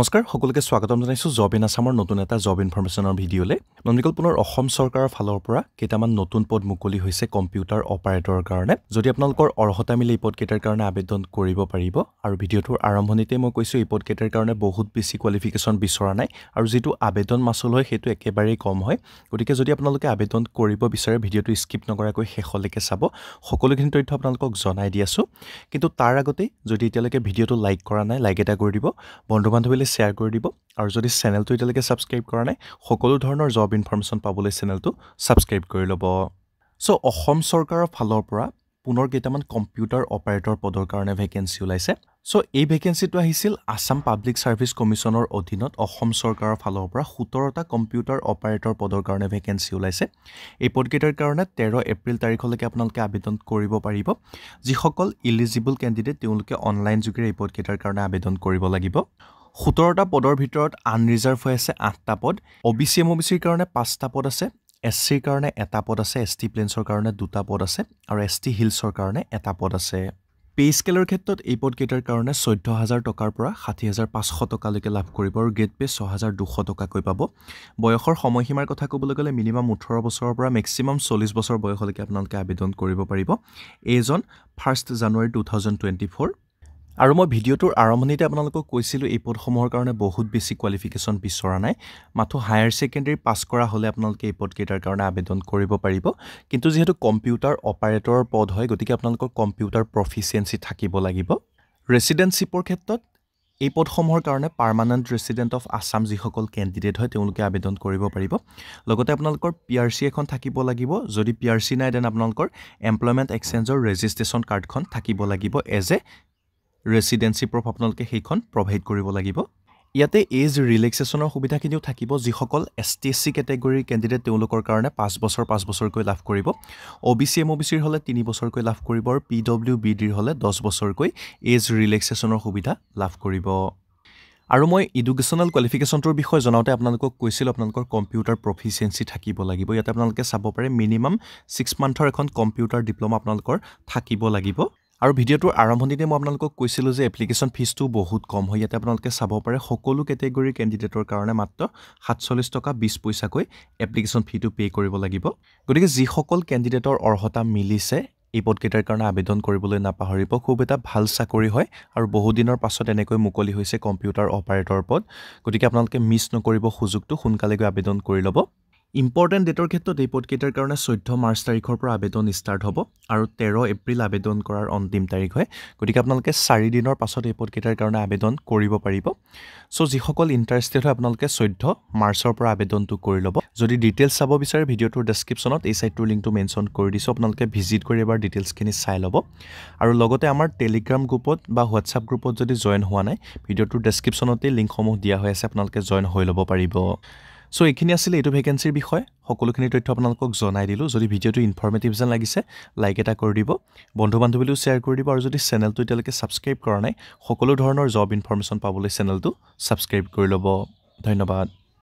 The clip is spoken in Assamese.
নমস্কাৰ সকলোকে স্বাগতম জনাইছোঁ জব ইন আছামৰ নতুন এটা জব ইনফৰ্মেশ্যনৰ ভিডিঅ'লৈ নন্দিকল পুনৰ অসম চৰকাৰৰ ফালৰ পৰা কেইটামান নতুন পদ মুকলি হৈছে কম্পিউটাৰ অপাৰেটৰৰ কাৰণে যদি আপোনালোকৰ অৰ্হতা মিলি এই পদকেইটাৰ কাৰণে আবেদন কৰিব পাৰিব আৰু ভিডিঅ'টোৰ আৰম্ভণিতে মই কৈছোঁ এই পদকেইটাৰ কাৰণে বহুত বেছি কোৱালিফিকেশ্যন বিচৰা নাই আৰু যিটো আবেদন মাচুল হয় সেইটো একেবাৰেই কম হয় গতিকে যদি আপোনালোকে আবেদন কৰিব বিচাৰে ভিডিঅ'টো স্কিপ নকৰাকৈ শেষলৈকে চাব সকলোখিনি তথ্য আপোনালোকক জনাই দি আছোঁ কিন্তু তাৰ আগতেই যদি এতিয়ালৈকে ভিডিঅ'টো লাইক কৰা নাই লাইক এটা কৰি দিব বন্ধু বান্ধৱীলৈ শ্বেয়াৰ কৰি দিব আৰু যদি চেনেলটো এতিয়ালৈকে ছাবস্ক্ৰাইব কৰা নাই সকলো ধৰণৰ জব ইনফৰ্মেশ্যন পাবলৈ চেনেলটো ছাবস্ক্ৰাইব কৰি ল'ব চ' অসম চৰকাৰৰ ফালৰ পৰা পুনৰ কেইটামান কম্পিউটাৰ অপাৰেটৰ পদৰ কাৰণে ভেকেঞ্চি ওলাইছে চ' এই ভেকেঞ্চিটো আহিছিল আছাম পাব্লিক ছাৰ্ভিচ কমিশ্যনৰ অধীনত অসম চৰকাৰৰ ফালৰ পৰা সোতৰটা কম্পিউটাৰ অপাৰেটৰ পদৰ কাৰণে ভেকেঞ্চি ওলাইছে এই পদকেইটাৰ কাৰণে তেৰ এপ্ৰিল তাৰিখলৈকে আপোনালোকে আবেদন কৰিব পাৰিব যিসকল ইলিজিবল কেণ্ডিডেট তেওঁলোকে অনলাইন যোগেৰে এই পদকেইটাৰ কাৰণে আবেদন কৰিব লাগিব সোতৰটা পদৰ ভিতৰত আনৰিজাৰ্ভ হৈ আছে আঠটা পদ O' B C M O' B চিৰ কাৰণে পাঁচটা পদ আছে এছ চিৰ কাৰণে এটা পদ আছে এছ টি প্লেইনছৰ কাৰণে দুটা পদ আছে আৰু এছ টি হিলছৰ কাৰণে এটা পদ আছে পে স্কেলৰ ক্ষেত্ৰত এই পদকেইটাৰ কাৰণে চৈধ্য হাজাৰ টকাৰ পৰা ষাঠি হাজাৰ পাঁচশ টকালৈকে লাভ কৰিব আৰু গেট পে ছহাজাৰ দুশ টকাকৈ পাব বয়সৰ সময়সীমাৰ কথা ক'বলৈ গ'লে মিনিমাম ওঠৰ বছৰৰ পৰা মেক্সিমাম চল্লিছ বছৰ বয়সলৈকে আপোনালোকে আবেদন কৰিব পাৰিব এইজন first January two thousand twenty four আৰু মই ভিডিঅ'টোৰ আৰম্ভণিতে আপোনালোকক কৈছিলোঁ এই পদসমূহৰ কাৰণে বহুত বেছি কোৱালিফিকেশ্যন বিচৰা নাই মাথো হায়াৰ ছেকেণ্ডেৰী পাছ কৰা হ'লে আপোনালোকে এই পদকেইটাৰ কাৰণে আবেদন কৰিব পাৰিব কিন্তু যিহেতু কম্পিউটাৰ অপাৰেটৰৰ পদ হয় গতিকে আপোনালোকৰ কম্পিউটাৰ প্ৰফিচিয়েঞ্চি থাকিব লাগিব ৰেচিডেণ্টশ্বিপৰ ক্ষেত্ৰত এই পদসমূহৰ কাৰণে পাৰ্মানেণ্ট ৰেচিডেণ্ট অফ আছাম যিসকল কেণ্ডিডেট হয় তেওঁলোকে আবেদন কৰিব পাৰিব লগতে আপোনালোকৰ পি আৰ চি এখন থাকিব লাগিব যদি পি আৰ চি নাই দেন আপোনালোকৰ এমপ্লয়মেণ্ট এক্সেঞ্জৰ ৰেজিষ্ট্ৰেশ্যন কাৰ্ডখন থাকিব লাগিব এজ এ ৰেচিডেঞ্চি প্ৰফ আপোনালোকে সেইখন প্ৰভাইড কৰিব লাগিব ইয়াতে এজ ৰিলেক্সেশ্যনৰ সুবিধাখিনিও থাকিব যিসকল এছ টি এছ চি কেটেগৰীৰ কেণ্ডিডেট তেওঁলোকৰ কাৰণে পাঁচ বছৰ পাঁচ বছৰকৈ লাভ কৰিব O' B C M O' B চিৰ হ'লে তিনি বছৰকৈ লাভ কৰিব আৰু পি ডব্লিউ বি ডিৰ হ'লে দহ বছৰকৈ এজ ৰিলেক্সেশ্যনৰ সুবিধা লাভ কৰিব আৰু মই ইডুকেশ্যনেল কোৱালিফিকেশ্যনটোৰ বিষয়ে জনাওঁতে আপোনালোকক কৈছিলোঁ আপোনালোকৰ কম্পিউটাৰ প্ৰফিচিয়েঞ্চি থাকিব লাগিব ইয়াতে আপোনালোকে চাব পাৰে মিনিমাম ছিক্স মান্থৰ এখন কম্পিউটাৰ ডিপ্ল'মা আপোনালোকৰ থাকিব লাগিব আৰু ভিডিঅ'টোৰ আৰম্ভণিতে মই আপোনালোকক কৈছিলোঁ যে এপ্লিকেশ্যন ফিজটো বহুত কম হয় ইয়াতে আপোনালোকে চাব পাৰে সকলো কেটেগৰীৰ কেণ্ডিডেটৰ কাৰণে মাত্ৰ সাতচল্লিছ টকা বিছ পইচাকৈ এপ্লিকেশ্যন ফিটো পে' কৰিব লাগিব গতিকে যিসকল কেণ্ডিডেটৰ অৰ্হতা মিলিছে এই পদকেইটাৰ কাৰণে আবেদন কৰিবলৈ নাপাহৰিব খুব এটা ভাল চাকৰি হয় আৰু বহুদিনৰ পাছত এনেকৈ মুকলি হৈছে কম্পিউটাৰ অপাৰেটৰ পদ গতিকে আপোনালোকে মিছ নকৰিব সুযোগটো সোনকালে গৈ আবেদন কৰি ল'ব ইম্পৰ্টেণ্ট ডেটৰ ক্ষেত্ৰত এই পদকেইটাৰ কাৰণে চৈধ্য মাৰ্চ তাৰিখৰ পৰা আবেদন ষ্টাৰ্ট হ'ব আৰু তেৰ এপ্ৰিল আবেদন কৰাৰ অন্তিম তাৰিখ হয় গতিকে আপোনালোকে চাৰিদিনৰ পাছত এই পদকেইটাৰ কাৰণে আবেদন কৰিব পাৰিব চ' যিসকল ইণ্টাৰেষ্টেড হয় আপোনালোকে চৈধ্য মাৰ্চৰ পৰা আবেদনটো কৰি ল'ব যদি ডিটেইলছ চাব বিচাৰে ভিডিঅ'টোৰ ডেছক্ৰিপশ্যনত এই ছাইটটোৰ লিংকটো মেনশ্যন কৰি দিছোঁ আপোনালোকে ভিজিট কৰি এবাৰ ডিটেইলছখিনি চাই ল'ব আৰু লগতে আমাৰ টেলিগ্ৰাম গ্ৰুপত বা হোৱাটছআপ গ্ৰুপত যদি জইন হোৱা নাই ভিডিঅ'টোৰ ডেছক্ৰিপশ্যনতেই লিংকসমূহ দিয়া হৈ আছে আপোনালোকে জইন হৈ ল'ব পাৰিব চ' এইখিনি আছিলে এইটো ভেকেঞ্চিৰ বিষয়ে সকলোখিনি তথ্য আপোনালোকক জনাই দিলোঁ যদি ভিডিঅ'টো ইনফৰ্মেটিভ যেন লাগিছে লাইক এটা কৰি দিব বন্ধু বান্ধৱীলৈও শ্বেয়াৰ কৰি দিব আৰু যদি চেনেলটো এতিয়ালৈকে ছাবস্ক্ৰাইব কৰা নাই সকলো ধৰণৰ জব ইনফৰ্মেশ্যন পাবলৈ চেনেলটো ছাবস্ক্ৰাইব কৰি ল'ব ধন্যবাদ